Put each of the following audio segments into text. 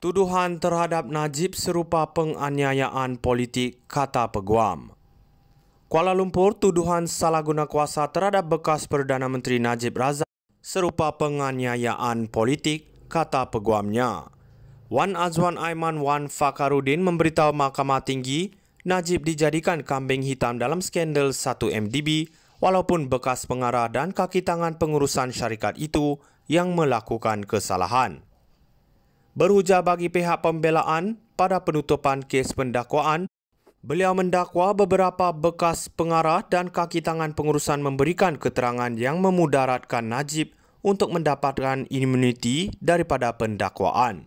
Tuduhan terhadap Najib serupa penganiayaan politik, kata peguam. Kuala Lumpur, tuduhan salah guna kuasa terhadap bekas Perdana Menteri Najib Razak serupa penganiayaan politik, kata peguamnya. Wan Azwan Aiman Wan Fakarudin memberitahu Mahkamah Tinggi, Najib dijadikan kambing hitam dalam skandal 1MDB walaupun bekas pengarah dan kaki tangan pengurusan syarikat itu yang melakukan kesalahan. Berhujah bagi pihak pembelaan pada penutupan kes pendakwaan, beliau mendakwa beberapa bekas pengarah dan kaki tangan pengurusan memberikan keterangan yang memudaratkan Najib untuk mendapatkan imuniti daripada pendakwaan.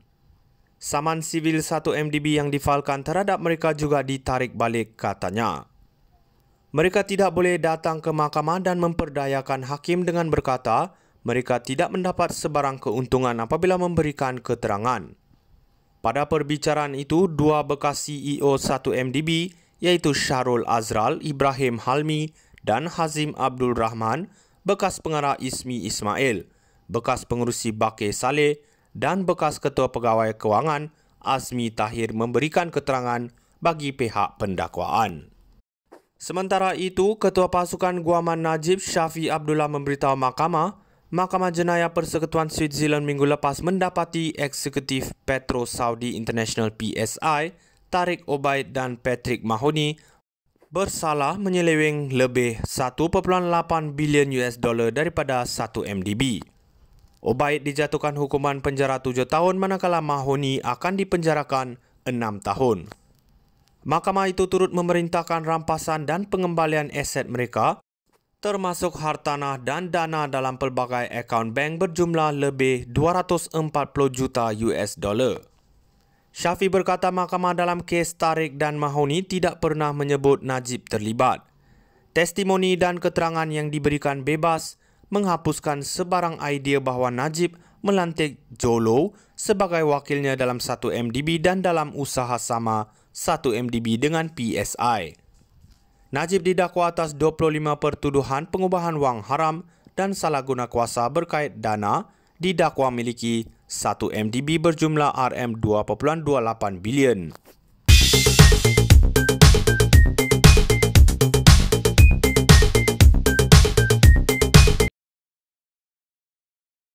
Saman sivil 1 MDB yang difalkan terhadap mereka juga ditarik balik katanya. Mereka tidak boleh datang ke mahkamah dan memperdayakan hakim dengan berkata, mereka tidak mendapat sebarang keuntungan apabila memberikan keterangan. Pada perbicaraan itu, dua bekas CEO 1MDB iaitu Syarul Azral Ibrahim Halmi dan Hazim Abdul Rahman, bekas pengarah Ismi Ismail, bekas pengurusi Bakir Saleh dan bekas ketua pegawai kewangan Azmi Tahir memberikan keterangan bagi pihak pendakwaan. Sementara itu, Ketua Pasukan Guaman Najib Syafi Abdullah memberitahu mahkamah Mahkamah Jenayah Persekutuan Switzerland minggu lepas mendapati eksekutif Petro Saudi International PSI, Tarik Obaid dan Patrick Mahoney bersalah menyeleweng lebih 1.8 bilion US dollar daripada 1 MDB. Obaid dijatuhkan hukuman penjara 7 tahun manakala Mahoney akan dipenjarakan 6 tahun. Mahkamah itu turut memerintahkan rampasan dan pengembalian aset mereka termasuk hartanah dan dana dalam pelbagai akaun bank berjumlah lebih 240 juta US dollar. Syafi berkata mahkamah dalam kes Tarik dan Mahoni tidak pernah menyebut Najib terlibat. Testimoni dan keterangan yang diberikan bebas menghapuskan sebarang idea bahawa Najib melantik Jolo sebagai wakilnya dalam satu MDB dan dalam usaha sama satu MDB dengan PSI. Najib didakwa atas 25 pertuduhan pengubahan wang haram dan salah guna kuasa berkait dana didakwa miliki 1 MDB berjumlah RM2.28 bilion.